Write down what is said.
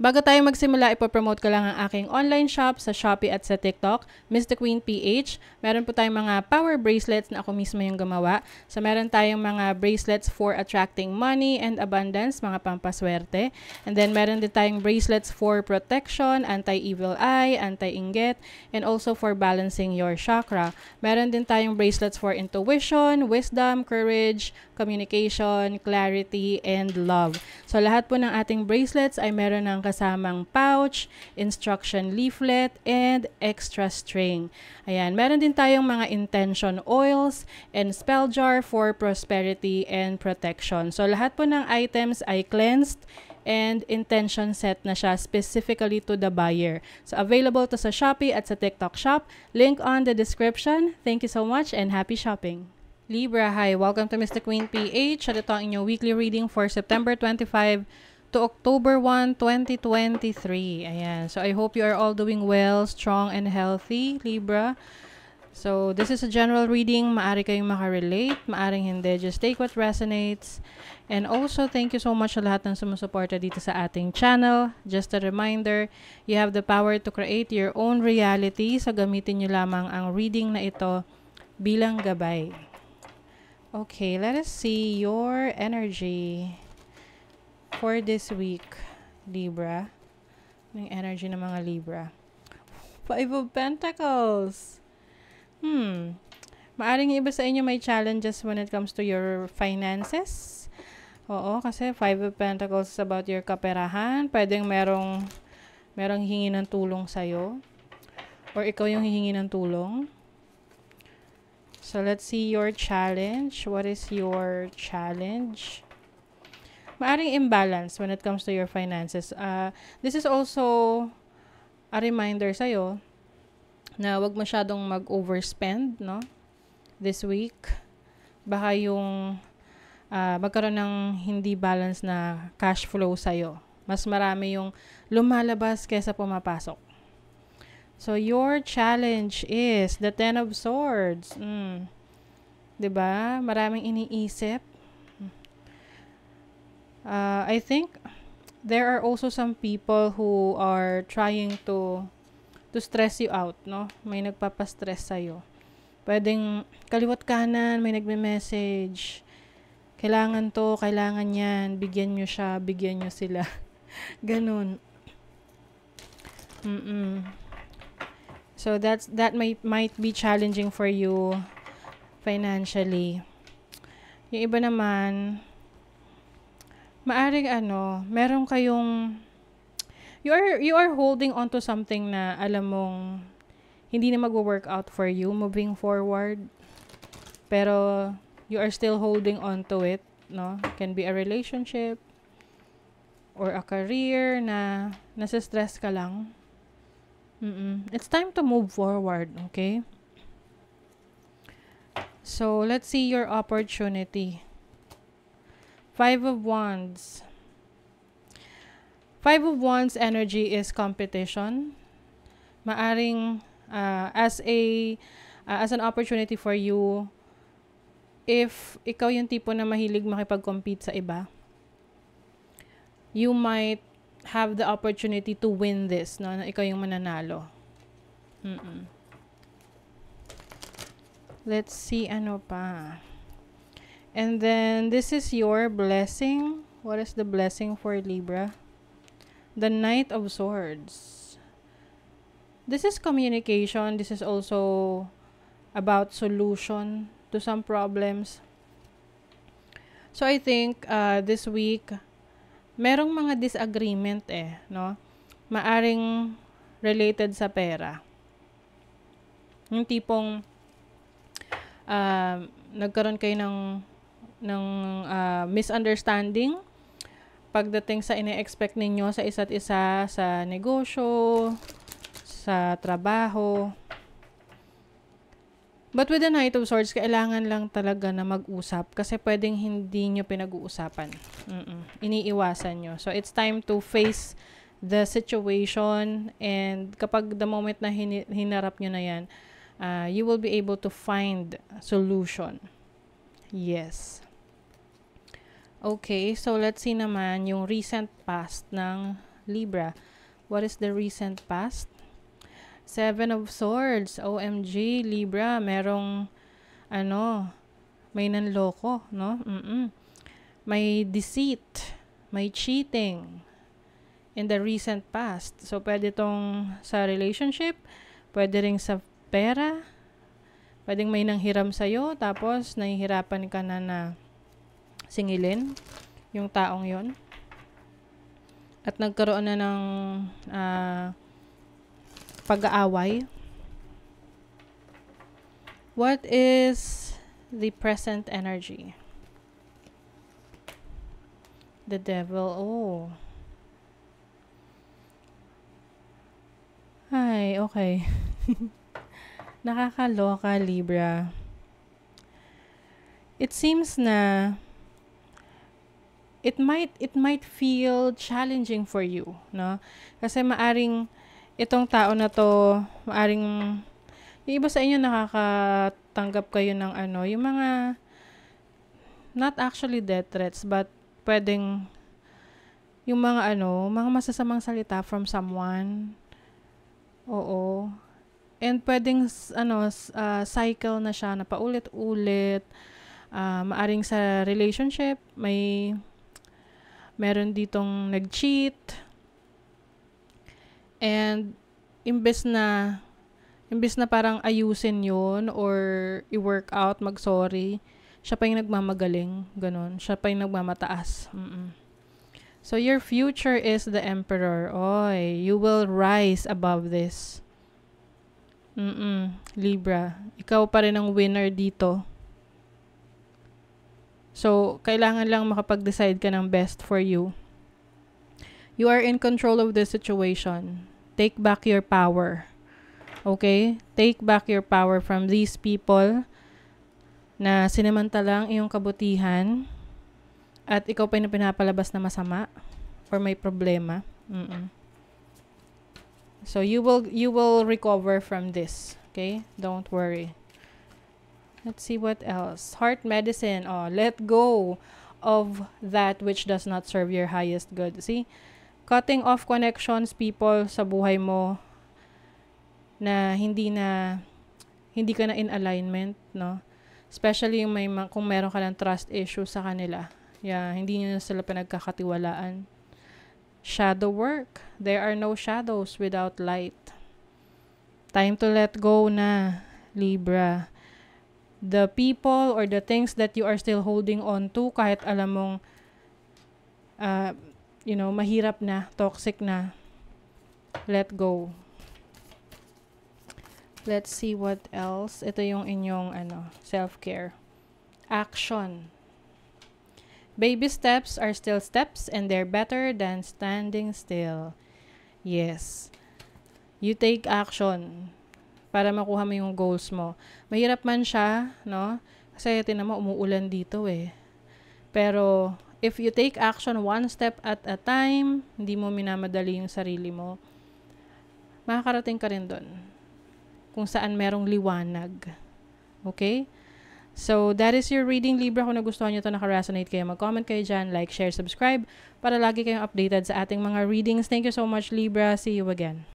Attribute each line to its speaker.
Speaker 1: Bago tayo magsimula, ipopromote ko lang ang aking online shop sa Shopee at sa TikTok, Mr. Queen PH. Meron po tayong mga power bracelets na ako mismo yung gumawa. So meron tayong mga bracelets for attracting money and abundance, mga pampaswerte. And then meron din tayong bracelets for protection, anti-evil eye, anti-inggit, and also for balancing your chakra. Meron din tayong bracelets for intuition, wisdom, courage, communication, clarity, and love. So lahat po ng ating bracelets ay meron ng kasamang pouch, instruction leaflet, and extra string. Ayan, meron din tayong mga intention oils and spell jar for prosperity and protection. So lahat po ng items ay cleansed and intention set na siya specifically to the buyer. So available to sa Shopee at sa TikTok shop. Link on the description. Thank you so much and happy shopping! Libra, hi! Welcome to Mr. Queen PH at ano ito ang inyong weekly reading for September 25, to October 1, 2023. Ayan. So, I hope you are all doing well, strong, and healthy, Libra. So, this is a general reading. Maari kayong makarelate, maaring hindi. Just take what resonates. And also, thank you so much sa lahat ng sumusuporta dito sa ating channel. Just a reminder, you have the power to create your own reality. So, gamitin nyo lamang ang reading na ito bilang gabay. Okay, let us see your energy for this week, Libra, yung energy ng mga Libra. Five of Pentacles. Hmm. Maaring iba sa inyo may challenges when it comes to your finances. Oo, kasi Five of Pentacles is about your kaperahan. Pwedeng merong, merong hingi ng tulong sa'yo. Or ikaw yung hihingi ng tulong. So, let's see your challenge. What is your challenge? maaring imbalance when it comes to your finances. Uh, this is also a reminder sa iyo na wag masyadong mag-overspend, no? This week. Baka yung uh, magkaroon ng hindi balance na cash flow sa iyo. Mas marami yung lumalabas kesa pumapasok. So, your challenge is the Ten of Swords. Mm. 'Di ba? Maraming iniisip uh, I think there are also some people who are trying to to stress you out, no? May nagpapa-stress sa iyo. Pwedeng kaliwat kanan, may nagme-message. Kailangan 'to, kailangan niyan, bigyan niyo siya, bigyan niyo sila. Ganun. Mm-mm. So that's that might might be challenging for you financially. Yung iba naman, maaring ano, meron kayong you are you are holding on to something na alam mong hindi na magwo-work out for you moving forward. Pero you are still holding on to it, no? Can be a relationship or a career na nasa stress ka lang. Mm-mm. It's time to move forward, okay? So, let's see your opportunity. Five of Wands. Five of Wands energy is competition. Maaring uh, as a uh, as an opportunity for you if ikaw yung tipo na mahilig makipag-compete sa iba, you might have the opportunity to win this, no? Na ikaw yung mananalo. Mm-mm. Let's see ano pa. And then, this is your blessing. What is the blessing for Libra? The Knight of Swords. This is communication. This is also about solution to some problems. So, I think uh, this week, merong mga disagreement eh, no? Maaring related sa pera. Yung tipong uh, nagkaroon kayo ng ng uh, misunderstanding pagdating sa ine-expect ninyo sa isa't isa sa negosyo, sa trabaho. But with the Knight of Swords, kailangan lang talaga na mag-usap kasi pwedeng hindi nyo pinag-uusapan. Mm-mm. Iniiwasan nyo. So, it's time to face the situation and kapag the moment na hin- hinarap nyo na yan, uh, you will be able to find solution. Yes. Okay, so let's see naman yung recent past ng Libra. What is the recent past? Seven of Swords. OMG, Libra, merong ano, may nanloko, no? Mm-mm. May deceit, may cheating in the recent past. So, pwede tong sa relationship, pwede rin sa pera, pwedeng may nanghiram sa'yo, tapos nahihirapan ka na na singilin yung taong yon at nagkaroon na ng uh, pag-aaway what is the present energy the devil oh Ay, okay. Nakakaloka, Libra. It seems na it might it might feel challenging for you, no? Kasi maaring itong tao na to, maaring yung iba sa inyo nakakatanggap kayo ng ano, yung mga not actually death threats but pwedeng yung mga ano, mga masasamang salita from someone. Oo. And pwedeng ano, uh, cycle na siya na paulit-ulit. Uh, maaring sa relationship, may meron ditong nag-cheat. And imbes na imbes na parang ayusin 'yon or i-work out, mag-sorry, siya pa yung nagmamagaling, ganun. Siya pa yung nagmamataas. Mm-mm. So your future is the emperor. Oy, you will rise above this. Mm-mm, Libra, ikaw pa rin ang winner dito. So, kailangan lang makapag-decide ka ng best for you. You are in control of the situation. Take back your power. Okay? Take back your power from these people na sinamantalang iyong kabutihan at ikaw pa yung pinapalabas na masama or may problema. Mm-mm. So you will you will recover from this, okay? Don't worry. Let's see what else. Heart medicine. Oh, let go of that which does not serve your highest good. See? Cutting off connections, people sa buhay mo na hindi na hindi ka na in alignment, no? Especially yung may kung meron ka ng trust issue sa kanila. Yeah, hindi niyo na sila pinagkakatiwalaan. Shadow work. There are no shadows without light. Time to let go na, Libra the people or the things that you are still holding on to kahit alam mong uh, you know, mahirap na, toxic na. Let go. Let's see what else. Ito yung inyong ano, self-care. Action. Baby steps are still steps and they're better than standing still. Yes. You take action para makuha mo yung goals mo. Mahirap man siya, no? Kasi tinan mo, umuulan dito eh. Pero if you take action one step at a time, hindi mo minamadali yung sarili mo, makakarating ka rin doon kung saan merong liwanag. Okay? So, that is your reading Libra. Kung nagustuhan nyo ito, nakaresonate kayo, mag-comment kayo dyan, like, share, subscribe, para lagi kayong updated sa ating mga readings. Thank you so much, Libra. See you again.